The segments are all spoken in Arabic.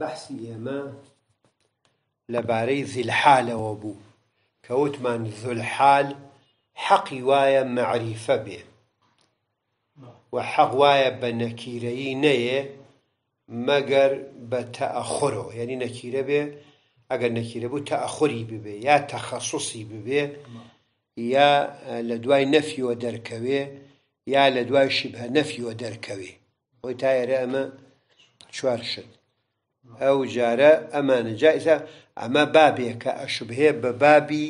بحثي ما لەبارەی زیلحالەوە بوو کەوتمان زولحال حەقی وایە مەعریفە بێ و حەق وایە بە نەکیرەیی نەیە مەگەر بە تەخورەوە یعنی يعني نەکیرە بێ ئەگەر نەکیرە بوو تەخوری ببێ یا تەخەسوسی ببێ یا لە دوای نەفیوە دەرکەوێ یا لە دوای شیبە نەفیوە دەرکەوێ بۆی ئەو جارە ئەمانە جائزە ئەمە بابێک کە ئەشبهێ بە بابی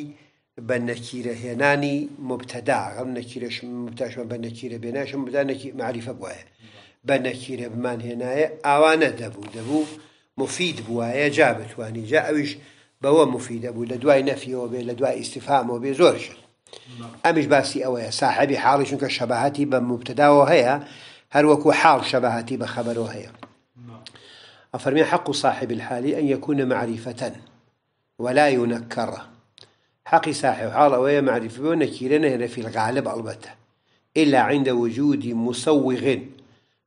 بە نەکیرەهێنانی مبتەدا ئەم نەکیرەش متاشمە بە نەکیرە بێناشم بدانەکی معریفە بواە بە نەکیرە بمان هێنایە ئاوانە دەبوو دەبوو مفید بواە جا بتوانی جا ئەویش بەوە مفیدە بوو لە دوای نەفیەوە بێ لە دوای ئیسیفامەوە بێ زۆرش ئەمیش باسی ئەوەیە ساحبی حاڵیشون کە شەباهەتی بە مبتداوە هەیە هەروەکو حاڵ شەباهەتی بە خەبەرەوە هەیە أفرمي حق صاحب الحال أن يكون معرفة ولا ينكر حق صاحب حال وهي معرفة ونكيرنا هنا في الغالب ألبته إلا عند وجود مسوغ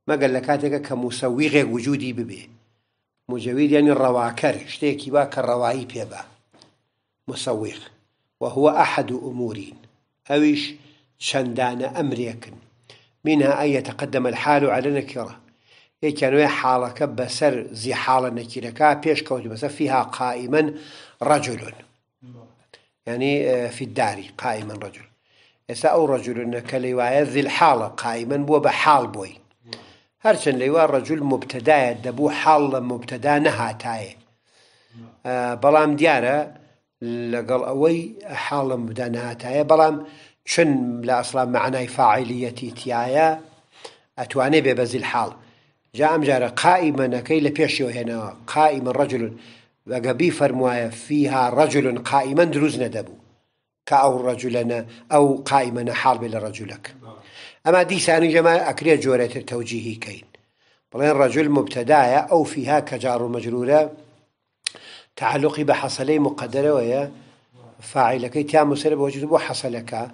ما قال لكاتك كمسوغ وجودي ببي مجويد يعني الرواكر اشتيكي باك الروائي بيبا مسوغ وهو أحد أمورين أويش شندان أمريكن منها أن يتقدم الحال على نكره یەکیانوێ حاڵەکە بەسەر زیحاڵە نەکیرەکە پێشکەوت بەسەر فیها قائمن فيها قائما رجل يعني في ئێستا قائما رجل لەی وایە زیل حاڵە قائمن قائما بو بحال بووی هەرچەند لەیوا رجل مبتدایە دبو حاڵ لە مبتدا نەهاتایە اه، بلام دیارە لەگەڵ ئەوەی حاڵم بدا نەهاتایە بەڵام چن شن لا معنای فاعلیەتی تایە تيايا بێ بەزیل الحال جاء أم جارة قائما كي لبيشيو هنا قائما رجل وقبي فرموايا فيها رجل قائما دروز ندبو كأو رجلنا أو قائما حال بلا رجلك أما دي ساني جماعة أكريا جورة التوجيهي كين بلين رجل مبتدايا أو فيها كجار مجرورة تعلقي بحصلي مقدرة ويا فاعلك تام مسلب وجد بو حصلك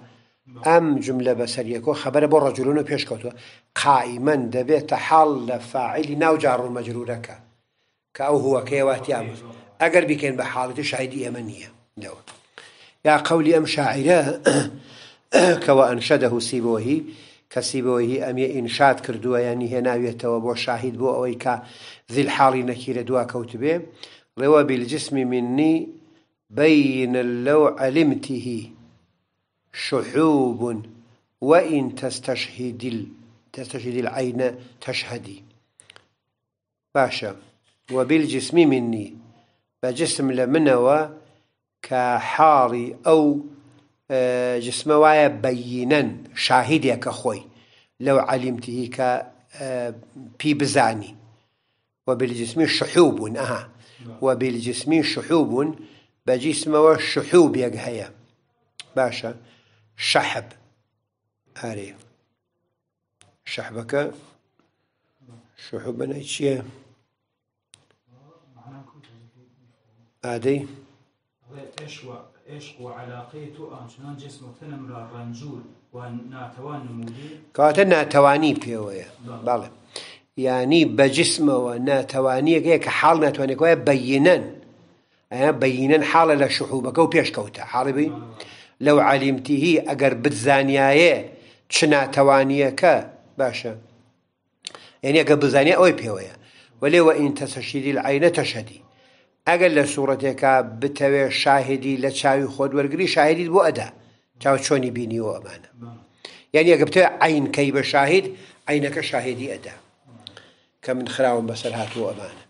ئەم جملە بەسەریەکۆ خبرە بۆ ڕەجلون و پێشکەوتوە قائمەن دەبێتە حاڵ لە فاعلی ناو جاڕوو مەجرورەکە کە ئەو هوەکەیواتیامە ئەگەر بکەین بە حاڵەتی شایدی ئەمە نییە یا قولی ئەم شاعرە کەەوە ئەنشەدە و سیبۆهی کەسی بەوەی ئەمێ ئینشاد کردووە یانی هێناوێتەوە بۆ شاهید بۆ ئەوەی کە زیل حاڵی نەکیرە دوا کەوتبێ لێوە بیلجسمی منی بین لەو علمتیهی شحوب وإن تستشهد تستشهد العين تشهدي باشا وبالجسم مني بجسم لمنوى كحاري أو آه، جسم وايا بينا شاهد يا كخوي لو علمته آه، ك بي بزاني وبالجسم شحوب أها وبالجسم شحوب بجسم يا يقهيا باشا شحب آري شحبك شحبنا إيشيه عادي إيشوا إيشوا علاقيته أمشنان جسمه تنمر الرنجول وناتوان مودي كاتنا تواني بيوية بالله يعني بجسمه وناتوانيك هيك حال ناتوانيك ويا بينن يعني بينن حالة لشحوبك وبيش كوتا حالي بي لو علمته أجر بتزانيه شنا توانية كا باشا يعني أجر بتزانيه أوي بيويا ولي وإن تسشيد العين تشهدي أجر لصورتك بتوي شاهدي لتشاوي خود ورقري شاهدي بو أدا تاو شوني بيني وأمانة يعني أجر بتوي عين كي بشاهد عينك شاهدي أدا كمن خراوم بسر هاتو أمانة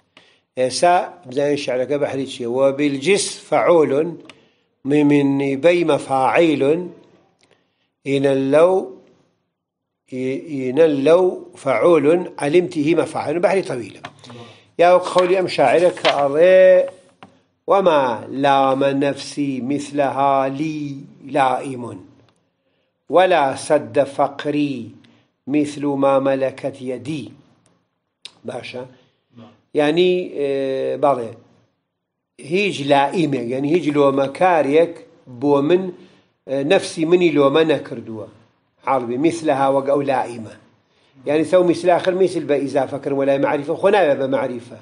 إيسا بدأ يشعر كبحريتشي وبالجس فعول من بي مفاعيل إن لو إن لو فعول علمته مفاعيل بحري طويلة يا قولي أم شاعرك أري وما لام نفسي مثلها لي لائم ولا سد فقري مثل ما ملكت يدي باشا نعم. يعني آه، بالي هیچ لائمه یعنی هیچ لۆمەکارێک بو من اه، نفسی منی لۆمە نەکردووە عربي مثلها وقو لائمة يعني سو مثل آخر مثل بە إذا فكر ولا معرفة خنا بە معرفة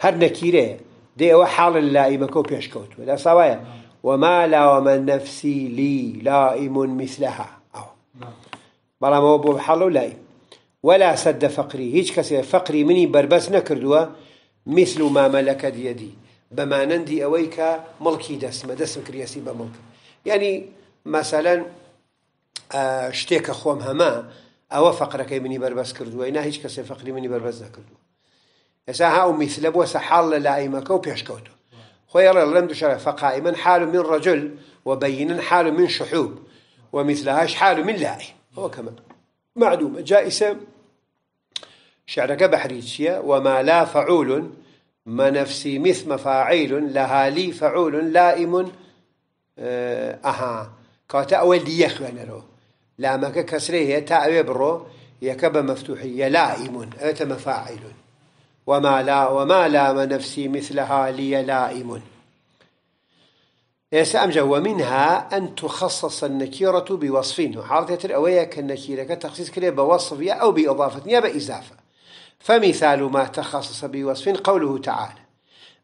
هر نكيرة دي ئەوە حاڵ لائیمەکە و پێشکەوتوە لا صوايا وما لا وما نفسي لي لائم مثلها أو بلا ما حاڵ و لائم ولا سد فقري هيج كسي فقري مني بربس نكردوا مثل ما ملكت يدي بما نندي أويك ملكي دسمة دسم کریاسی بملك يعني مثلا آه، شتيك شتێکە هما أو ئەوە كي مني بربس كردو نا هیچ كسي فقری مني بربس نەکردووە ئێسا هاو أمي ثلب سەحاڵ لە لایمەکە و بيش كوتو ئەڵە الله لم فقای فقائما حال من رجل وبين حال من شحوب ومثلهاش حال من لاي هو كما معدومة جائسة شعرك بحريتشيا وما لا فعول ما نفسي مثم مفاعيل لها لي فعول لائم آه، اها كاتا اول ديخ رو لا ما كسره هي يا برو يكب يا لائم أتا مفاعل وما لا وما لا ما نفسي مثلها لي لائم سأمجا ومنها أن تخصص النكيرة بوصف وحالة الأوية كالنكيرة كتخصيص كلي بوصف أو بإضافة يا بإزافة فمثال ما تخصص بوصف قوله تعالى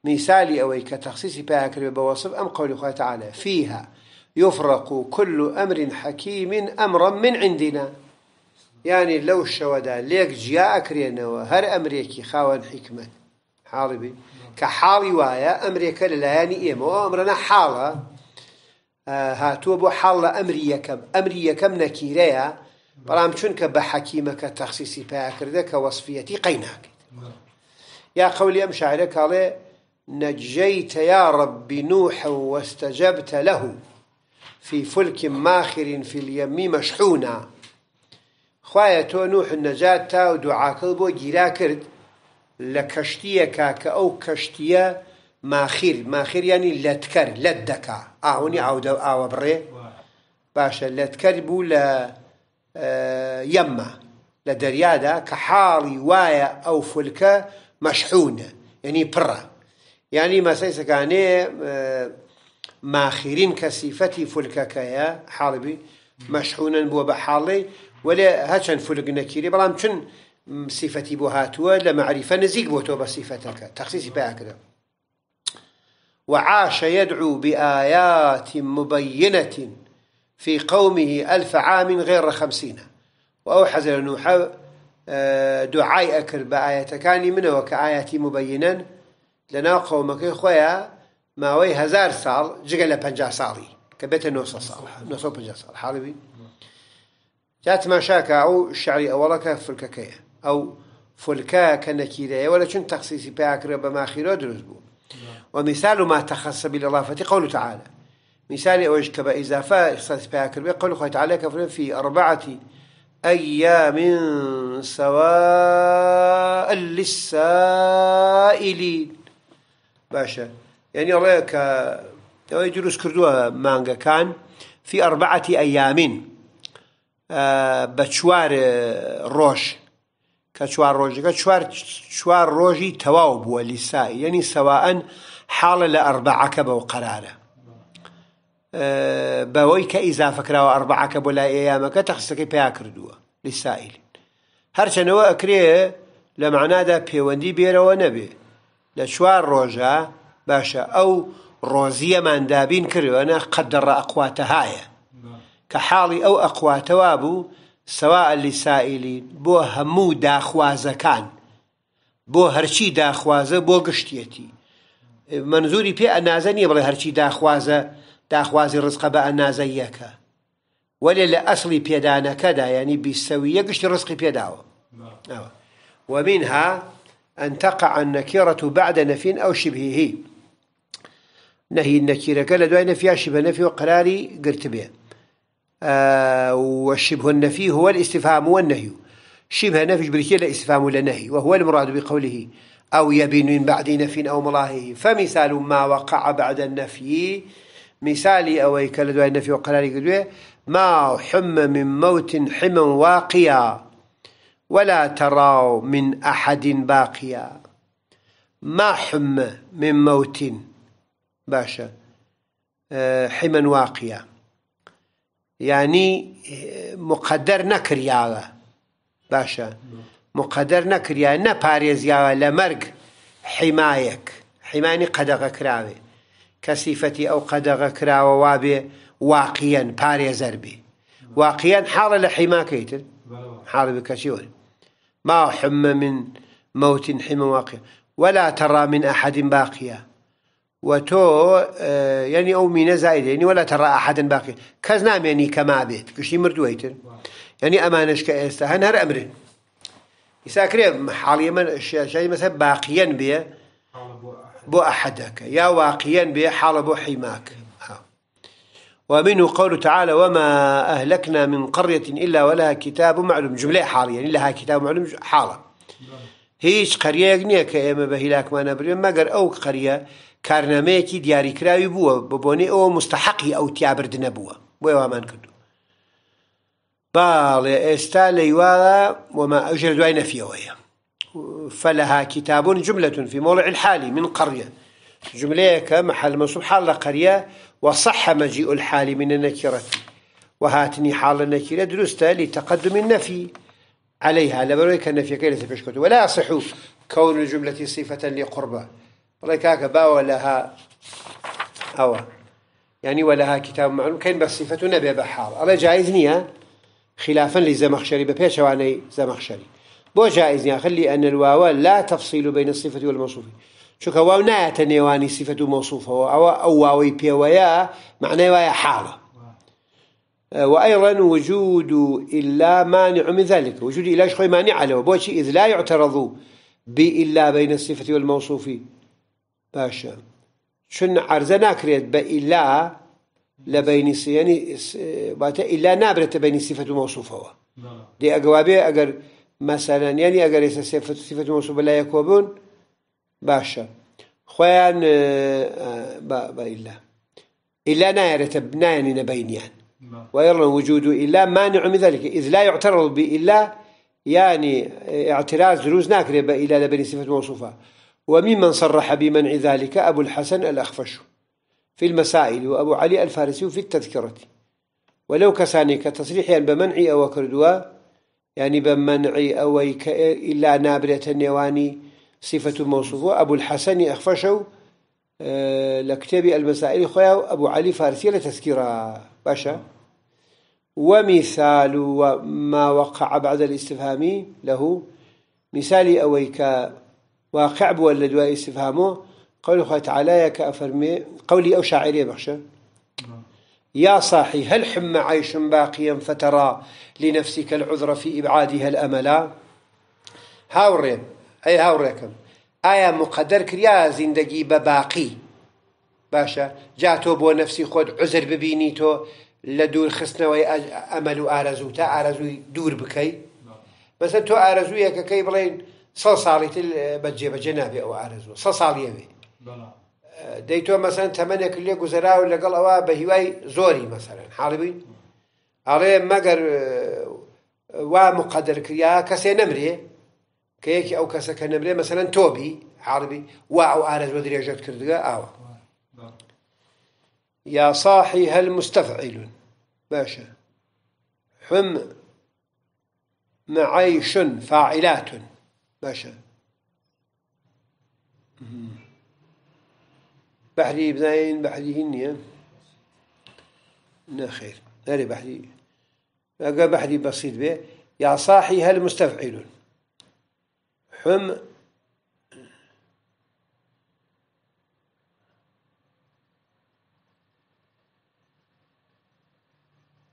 مثال أوي تخصيص بها بوصف أم قوله تعالى فيها يفرق كل أمر حكيم أمرا من عندنا يعني لو الشودا ليك جاء أكرينا وهر أمريكي خاوان حكمة حالبي كحالي وايا أمريكا للاياني إيما وأمرنا حالة آه، هاتوا بو حالة أمريكم أمريكم نكيريا بەڵام چونکە بە حەکیمەکە تەخصیسی پیاکردە کە وەصفەتی قەی ناکەیت یا قەولی ئەم شاعرە کاڵێ نەجەیتە یا ڕەبی نوح واستجبت له في فلك ماخر في اليم مشحونا خوایە تۆ نوح نەجات تا و دوعاکەڵ بۆ گیرا کرد لە کەشتیەکە کە ئەو کەشتیە ماخیر ماخیریانی لەتکەر لەت دەکا ئاونی ئاودە ئاوە بڕێ باشە لەتکەر بوو لە آه، يما لدريادا دەریادا وايا او فلكا مشحونة يعني برا يعني ما سيسا كاني آه، ماخرين ماخیرین کە سیفەتی فولکەکەیە حاڵبی مەشحونن بووە ولا حاڵی وەێ هەچەند فولک نەکیری بەڵام چون سیفەتی بۆ هاتووە لە مەعریفە نزیک بۆ تۆ بە وعاش يدعو بآيات مبينة في قومه ألف عام غير خمسين وأوحز لنوح آه، دعاء أكر بآية كان منه وكآية مبينا لنا قومك خويا ما وي هزار سال جغل بنجا سالي كبيت نوصا سال نوصو بنجا سال حالبي جات ما شاكا أو الشعري أولك فلككية أو فلكا كنكيرية ولا شن تخصيصي بآكر بما خيرو دروز نعم. ومثال ما تخص بالله قوله تعالى مثال أوجه كبا إضافة استثباكر بقول بيقول تعالى عليك في أربعة أيام سواء للسائلين باشا يعني الله ك دروس كردوها مانجا كان في أربعة أيام آه، بشوار روش كشوار روجي كشوار شوار روشي تواب ولسائي يعني سواء حال لأربعة كبا وقراره بەوەی کە ئیزافەکراوە ئەربعاکە بۆ لای ئەیامەکە تەخصەکەی پیا کردووە لیسائیل هەرچەنەوە ئەکرێ لە معنادا پەیوەندی بێرەوە نەبێ لە چوار ڕۆژە باشە ئەو ڕۆزیەمان دابین کردوەنە قەدڕە ئەقواتە هاە کە حاڵی ئەو ئەقواتەوا بوو سەوا ئەلیسائیلی بۆ هەموو داخوازەکان بۆ هەرچی داخوازە بۆ گشتێتی منزوری پێ ئەنازە نیە بڵێ هەرچی داخوازە داخوازی ڕزقە بە ئەنازەیەکە وەلێ لە بيدانا پێدانەکەدا ینی بیسەوی یەکشتی ڕزقی پێداوە نعم. ومنها أن تقع النكيرة بعد نفين أو شبهه نهي النكيرة قال دعي نفيا شبه نفي وقراري قلت به آه والشبه النفي هو الاستفهام والنهي شبه نفي جبريكي لا استفهام ولا نهي وهو المراد بقوله أو يبين من بعد نفي أو ملاهه فمثال ما وقع بعد النفي مثالي أو كلا دواي نفي وقراري قدوي ما حم من موت حما واقيا ولا ترى من أحد باقيا ما حم من موت باشا آه، حما واقيا يعني آه، مقدر نكرياوة باشا مقدر يعني نباريز يا لمرق حمايك حماني قدغك راوي كسيفتي أو قد غكرا ووابي واقيا باري زربي واقيا حار لحما كيتل حار حاڵ ما حم من موت حما واقيا ولا ترى من أحد باقيا وتو آه، يعني أو من زائد يعني ولا ترى أحد باقيا كزنام يعني كما بيت كشي مردويتر يعني أمانش كأستا هنهر هر يساكري حاليا من شيء مثلا باقيا بيه بو أحدك يا واقيا بحال بو حماك ومنه قول تعالى وما أهلكنا من قرية إلا ولها كتاب معلوم جملة حال يعني لها كتاب معلوم حالة قرية يقنية كأيما بهلاك ما نبري ما قر أو قرية كارناميكي دياري كراوي بوا ببوني أو مستحقي أو تيابر بووە بوا وامان نكدو بالي استالي وما وەمە ئەژێر دوای ويا فلها كتاب جملة في موضع الحال من قرية جملة كمحل منصوب حال قرية وصح مجيء الحال من النكرة وهاتني حال النكرة درست لتقدم النفي عليها لبرويك النفي كي لسي ولا يصح كون الجملة صفة لقربة ولكاك با ولها أو يعني ولها كتاب معلوم كان بس صفة نبي بحال ألا جايزني خلافا لزمخشري ببيش وعني زمخشري بو جائز يعني خلي أن الواو لا تفصيل بين الصفة والموصوف شوك واو ناية نيواني صفة موصوفة أو, أو واوي بيويا معناه ويا حالة وأيضا وجود إلا مانع من ذلك وجود إلا شخي مانع له بوشي إذ لا يعترض بإلا بين الصفة والموصوف باشا شن عرضة ناكريت بإلا لبين يعني باتا إلا نابرة بين الصفة وموصوفه دي أقوابي أقر مثلا يعني اگر ایسا صفت و صفت موصوب لا یکوبون باشه خویان اه، با با الا الا نهرت بنان نبينيان ويرى وجود الا مانع من ذلك اذ لا يعترض بالا يعني اعتراض دروز ناكره الا لبني صفه موصوفه وممن صرح بمنع ذلك ابو الحسن الاخفش في المسائل وابو علي الفارسي في التذكره ولو كسانك تصريحيا بمنع او كردوا يعني بمنعي أويك إلا نابرة النيواني صفة موصوف أبو الحسن أخفشو آه، لكتابي المسائل خويا أبو علي فارسي لتذكرة باشا ومثال ما وقع بعد الاستفهام له مثال أويك واقع بولد استفهامه قول الله تعالى كأفرمي قولي أو شاعري بخشا يا صاحي هل حم عيش باقيا فترى لنفسك العذر في إبعادها الأملا هاورين أي هاوريكم آية مقدر كريا زندقي بباقي باشا جاتو بو نفسي خود عذر ببينيتو لدور خسنا وي أمل وآرزو تا ئارەزووی دور بكي بس تۆ آرزو بڵێن سە صلصالي تل بەجێبەجێ نابێ آرزو ئارەزوو سە ساڵیەوێ دیتو مثلا تەمەنێک کلی گوزرا و لەگەڵ ئەوە بە هیوای زۆری مەسەرن حاڵی بین ئەڵێ مەگەر وا مقدرکریا کەسێ نەمرێ که یەکی ئەو کەسە کە نەمرێ مەسەرەن تۆبی حاڵبی وا ئەو ئارەزوە درێژت کردگە آوا يا صاحي هل مستفعل باشا حم معيش فاعلات باشا بحري بنين بحري هنية نخير هري بحري أجا بحري بسيط به يا صاحي هل مستفعلون حم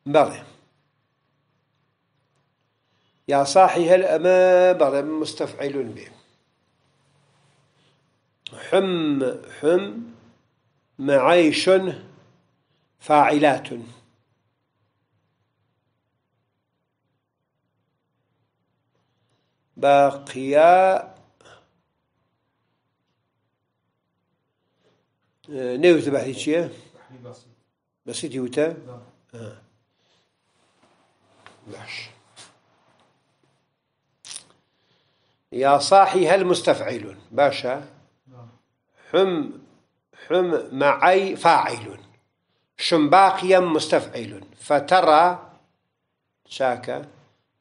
بغي يا صاحي هل أما بغي مستفعلون به حم حم معايش فاعلات باقيا آه، نيوت بحثي شيء بسيط يوتا آه. يا صاحي هل مستفعل باشا نعم. حم حم معي فاعل شم باقيا مستفعل فترى شاكا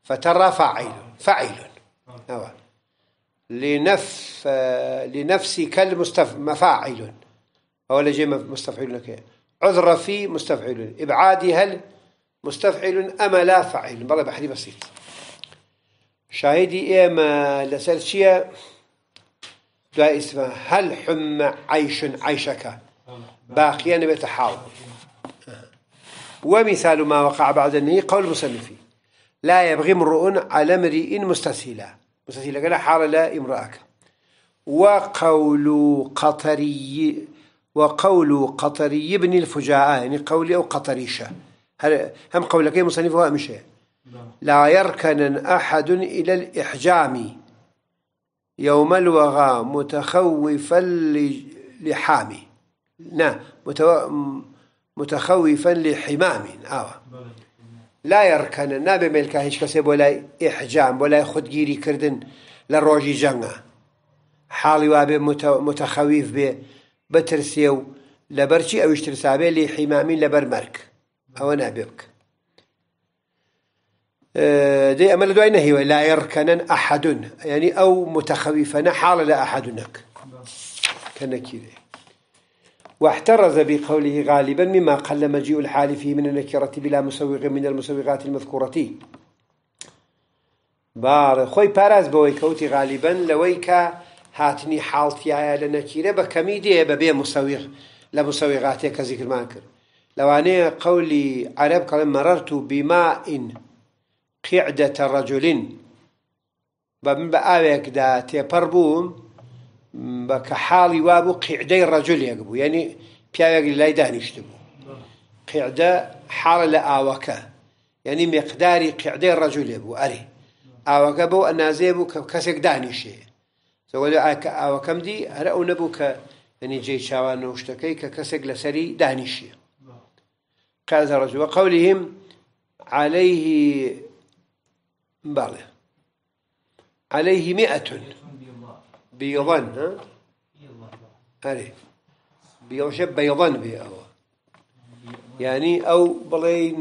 فترى فاعل فاعل لنف لنفسك المستفعل أو لجي مستفعل لك عذر في مستفعل إبعادي هل مستفعل أم لا فاعل برا بحري بسيط شاهدي إما إيه لسرشية دعاء اسمه هل حم عيش عيشك باقيا بتحاول ومثال ما وقع بعد النهي قول المصنف لا يبغي امرؤ على امرئ مستسهلا مستسهلا قال حال لا امرأك وقول قطري وقول قطري ابن الفجاء يعني قولي أو قطريشة هم قولك مصنفها شيء لا يركن أحد إلى الإحجام يوم الوغى متخوفا لحامي لا متخوفا لحمام آه. لا يركن لا ملكا هيش كسب ولا إحجام ولا جيري كردن لروجي جنگا حالي وابي متخويف به بترسيو لبرشي أو اشترسابي لحمام لبر مرك أو نابي آه، دي أمل دعينا هي لا يركنن أحد يعني أو متخوفا حال لا أحد هناك كذا واحترز بقوله غالبا مما قل مجيء الحال فيه من النكرة بلا مسوغ من المسوغات المذكورة بار خوي باراز بوي كوتي غالبا لويك هاتني حالتي على نكيرة بكمي دي ببي مسوغ لمسوغاتي كذكر ما كر لو أنا قولي عرب كلام مررت بماء قیعدەتە ڕەجولین بە من بە ئاوێکدا تێپەڕ بووم بە کە حاڵی وابوو قیعدەی ڕەجولێک بوو یعنی پیاوێک لای دانیشت بوو قیعدە حاڵە لە ئاوەکە یعنی مقداری قیعدەی ڕەجولێ بوو ئەری ئاوەکە بەو ئەنازێ بوو کە کەسێک دانیشێ زەوەلە ئاکە ئاوەکەم دی هەرە ئەو نەبوو کە ینی جێ چاوان نەوشتەکەی کە کەسێک لەسەری دانیشیە کازە ڕەجووە قەولهم عليه بله عليه مئة بيضان ها عليه بيضا بيضان بيضا بيأوا يعني أو بلين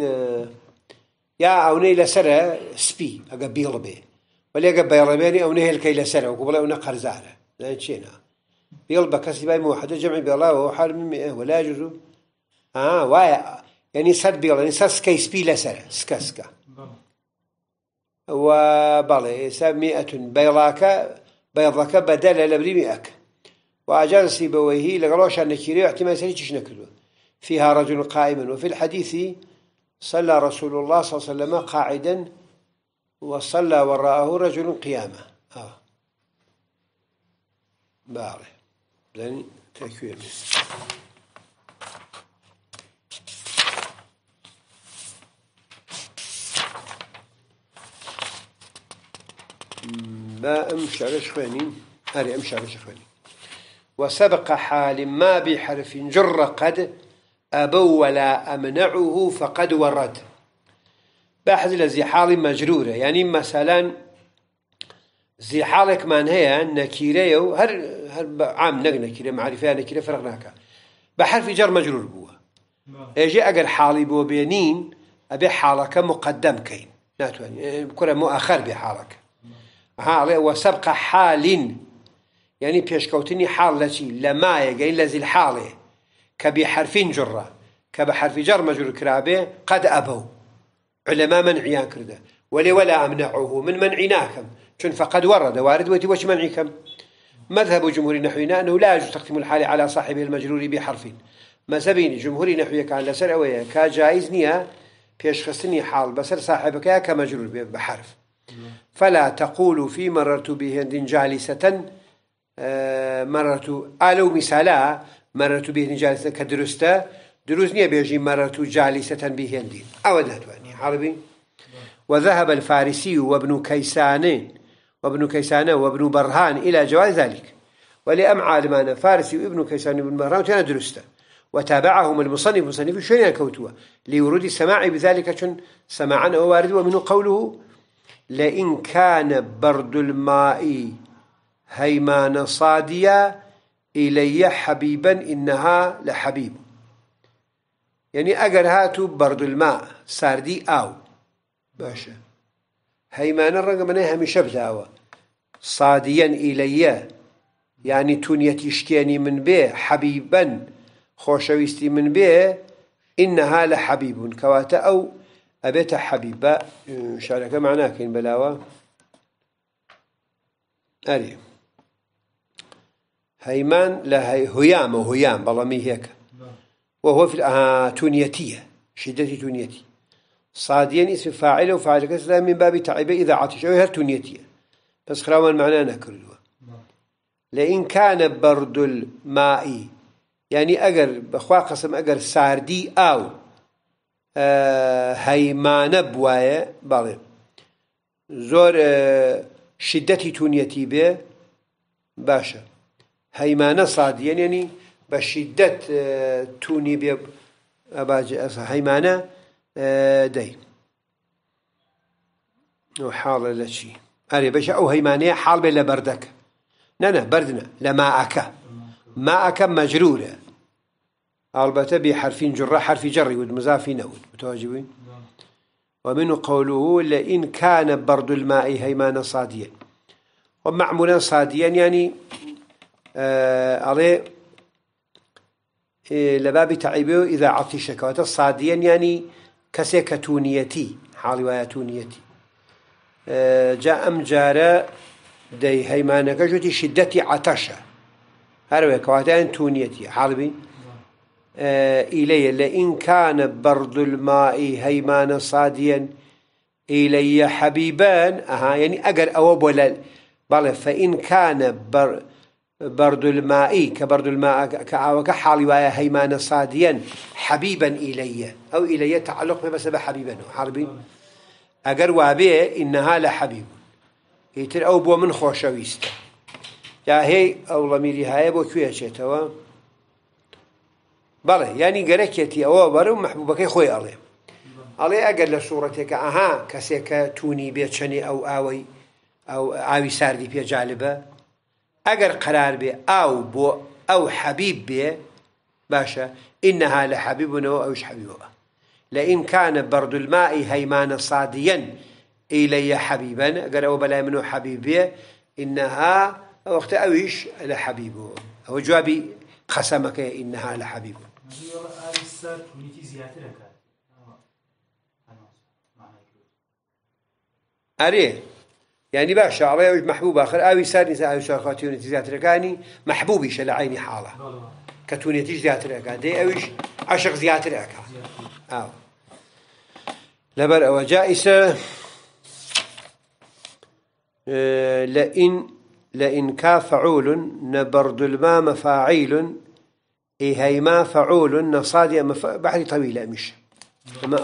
يا عوني سرة سبي أجا بيربي ولا أجا بيرماني يعني أو نهل كي لسرة وقبل أو نقر زعلة لا شينا بيلبا كسي باي موحدة جمع بيلا وهو حال من مئة ولا يجوز آه وايا يعني سد بيلا يعني سد سكي سبي لسرة سكا سكا وبالي بەڵێ مئة بيضاك بيضاك بدل بەدەلە لە بری مئەک و ئاجانسی بەوەی هی لەگەڵۆشان نەکیری احتیمال سەری چش فيها رجل قائما وفي الحديث صلى رسول الله صلى الله عليه وسلم قاعدا وصلى وراءه رجل قيامة آه. باري لن تكوير ما أم شعرش خوانين هاري أم شعرش خوانين وسبق حال ما بحرف جر قد أبو ولا أمنعه فقد ورد بحث لزي حال مجرورة يعني مثلا زي حالك من هي نكيرة هر هر عام نق نكيرة معرفة نكيرة فرقناك بحرف جر مجرور بو اجي اگر حالي بو بينين ابي حالك مقدم كين ناتواني كره مؤخر بحالك ها علي وسبق حال يعني بيشكوتني حال لە مایە گەین لە زیل حاڵێ کە بی حرفین جر کە بە حرفی جەڕ مەجور کرابێ قەد من ولي ولا أمنعه من منعناكم شن فقد ورد وارد ويتي وش منعكم مذهب جمهور النحويين أنه لا يجوز تقديم الحال على صاحبه المجرور بحرف مذهبين جمهور النحوية كان لسر أويا كجائز نيا بيشخصني حال بسر صاحبك كمجرور بحرف فلا تقول في مررت بهند جالسة آه، مررت آلو مثالا مررت بهند جالسة كدرست دروزني بيجي مررت جالسة بهند أو نهدواني عربي وذهب الفارسي وابن كيسان وابن كيسان وابن برهان إلى جواز ذلك ولأم عالمان فارسي وابن كيسان وابن برهان كان درسته وتابعهم المصنف مصنف شنيا كوتوا لورود السماع بذلك شن سماعا وارد ومنه قوله لئن كان برد الماء هيمان صاديا إلي حبيبا إنها لحبيب يعني أجر هاتو برد الماء ساردي أو باشا هيمان الرقم منها مش بداوة صاديا إلي يعني تشكيني من به حبيبا خوشويستي من به إنها لحبيب كواتا أو أبيت حبيبة شعرك معناه كين بلاوة أري هيمان لا هي هيام وهيام مي هيك وهو في آه تونيتية شدة تونيتي صاديا اسم فاعل وفاعل كسر من باب تعب إذا عطش أو تونيتية بس خلاص المعنى نكرلوه لإن كان برد الماء يعني أجر بخوا قسم أجر ساردي أو هەیمانە بواە باڵێ زۆر شدەتی تونیەتی بێ باشە هەیمانە سادیەنێنی بە شدەت تونی بێ هەیمانە دەی حاڵە لە چی ئەرێ بەشە ئەو هەیمانەیە حاڵ بێ لە بەردەکە نەنە بردنە لە ماعەکە ماعەکە مەجرورە البته بحرف جر حرف جر ود مضاف نود متواجبين ومن قوله لئن كان برد الماء هيمانا صاديا ومعمولا صاديا يعني آه، على آه، لباب تعيبه إذا عطي كواتا صاديا يعني كسيك تونيتي حالي ويا تونيتي آه، جاء أم جارة دي هيمانك جوتي شدتي عطشة هروي كواتا تونيتي حالي آه، إلي لئن كان برد الماء هيمان صاديا إلي حبيبان أها يعني أجر أو ولا بل فإن كان بر برد الماء كبرد الماء كعوك حالي ويا هيمان صاديا حبيبا إلي أو إلي تعلق بس بحبيبا حربي أجر آه. وابي إنها لحبيب يتر أو بو من خوشويست يا هي أو لميري هاي بو كويشتوا بله یعنی گەرەکێتی ئەوە بەرم محبوبەکەی خۆی ئەڵێ ئەڵێ ئەگەر لە آها ئەها توني تونی او آوي او آوي ئاوی في جالبه ئەگەر قرار بێ أو او ئەو حەبیب بێ باشە إنها لحبيبنا أوش حبيبه لئن كان برد الماء هيمان صاديا إلي حبيبا قالوا بلا منه حبيبي إنها وقت أويش لحبيبه هو جوابي خسمك إنها لحبيبه بيوڵە ئاوی سەر تونیتی زیاترەکات ئەرێ یعنی باشە ئەڵێ مەحبوب باخر ئاوی ساری سا ئاوی ساخاتیونەتی زیاترەکانی مەحبوبیشە لە عینی حاڵە کە تونێتیش زیاترەکان دێ ئەویش عشق زیاترەکە أو لبر أو جائسة اه، لئن لئن كا فعول نبرد الماء مفاعيل إيه ما فعول مف... بحري طويلة مش ما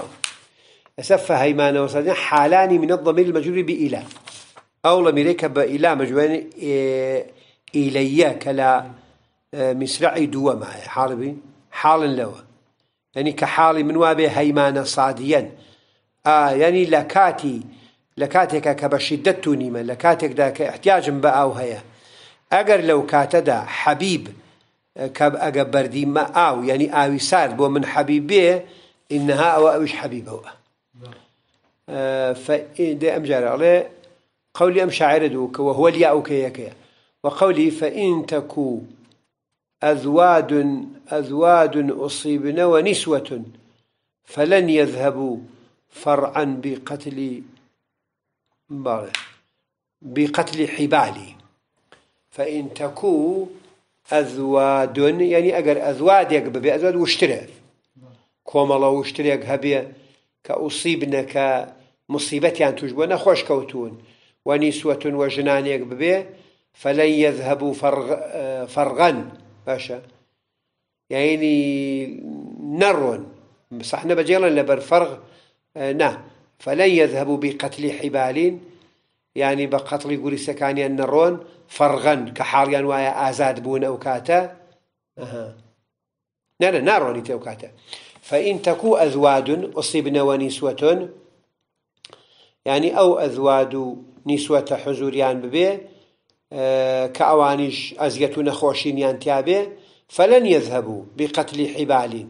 أسف هيمان وصادي حالان من الضمير المجرور بإلى أو لميريك بإلى مجرور إيه، إليا كلا إيه، مسرع دوما حاربي حال لو يعني كحال من وابي هيمان صاديا آه يعني لكاتي لكاتك كبشدتني من لكاتك ذاك احتياج بقى هيا أجر لو كاتدا حبيب اجا بردي ما او يعني ئاوی سارد بو من حەبیبێ ئینها ئەوە ئەوش حەبیبەوە نعم. آه، ام أمجر عليه قولي أم شاعر دوك وهو الياء كيكيا وقولي فإن تكو أذواد أذواد أصيبن ونسوة فلن يذهبوا فرعا بقتل بقتل حبالي فإن تكو ئەزوادون يعني ئەگەر ئەزوادێک ببێ ئەزواد وشترە کۆمەڵە وشترێک هەبێ کە ئوسی بنەکە مصیبەتیان توش بووە نەخۆش کەوتون وەنی سوەتون وە ژنانێک ببێ فەلەی یەذهبوو فەرغەن باشە یعنی يعني نەڕۆن صحنە بەجێڵن لەبەر فەرغ اه، نا فلن يذهبوا بقتل حبال ینی بە قەتڵی گوریسەکانیان نەڕۆن فەرغەن کە حاڵیان وایە ئازاد بوون ئەو کاتە نەرە ناڕۆنی تێو کاتە فەئین تەکو ئەزوادون ئۆسیبنەوە نیسوەتۆن ینی ئەو ئەزواد و نیسوەتە حەزوریان ببێ کە ئەوانیش ئەزیەت و نەخۆشینیان تیاابێ فەلەن یەذهبوو بقەتلی حیبالین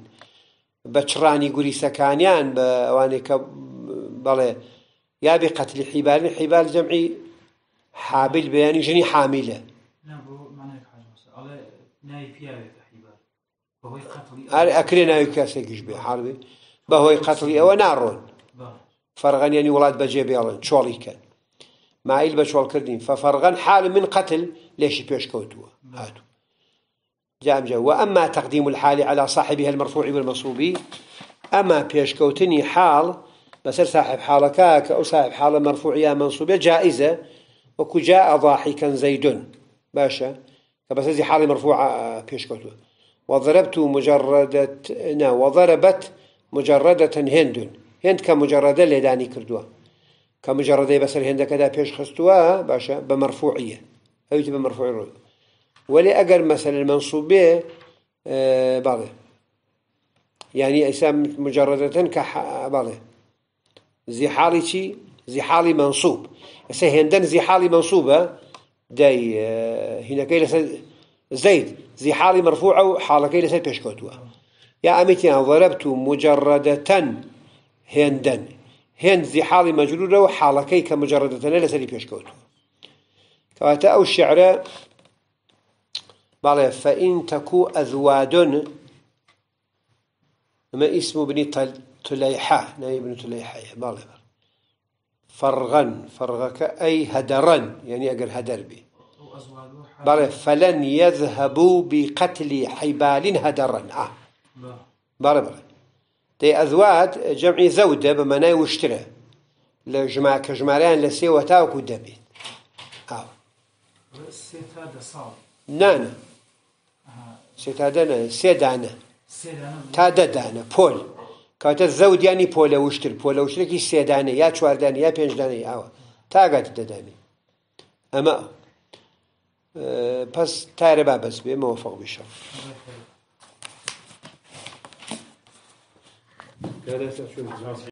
بە چڕانی گوریسەکانیان بە ئەوانێک کە بەڵێ يا بقتل حبال حبال جمعي حابل بياني جني حاملة حاجه على نايف يا أكري ناوي كاسكيش بحربي بهوي قتلي أو نارون فرغن يعني ولاد بجيبيرن شوالي كان معيل بشوال كردين ففرغن حال من قتل ليش بيش كوتوا هاتوا جام جا وأما تقديم الحال على صاحبها المرفوع بالمنصوب أما بيش كوتني حال بسر صاحب حالك أو صاحب حالة مرفوعية منصوبة جائزة وكو جاء ضاحكا زيد باشا فبس هذه حالة مرفوعة بيشكتو آه، وضربت مجردة نا وضربت مجردة هند هند كمجردة لداني كردوا كمجردة بس الهند كذا بيش خستوا باشا بمرفوعية أو تبقى مرفوعية الرؤية ولي أجر مثلا المنصوبة آه بعضه يعني إسام مجردة كح آه، بعضه زي حالي شي زي حالي منصوب هسه هندن زي حالي منصوبة داي آه، هنا كاين زيد زي حالي مرفوعة وحالة كي لسد بيشكوتوا يا انا ضربت مجردة هندن هند زي حالي مجرورة وحالة كي كمجردة لسد بيشكوتوا كواتا أو الشعر بالله فإن تكو أذواد ما اسم ابن تليحة نائب ابن تليحة بالي فرغا فرغك أي هدرا يعني أقر هدر بي بالي فلن يذهبوا بقتل حبال هدرا آه بالي بالي تي أزواج جمع زودة بمنا واشترى لجمع كجمعان لسي وتاوك ودبيت آه نانا آه. سيتادنا سيدانا سيدانا تاددانا بول کاتە زەودیانی پۆلە وشتر پۆلە وشتێکی سێدانە یا چواردانە یا پێنجدانەی ئاوە تاگات دەدانی ئەمە پس تارە با بەس بێ مەوەفق بشە Gracias.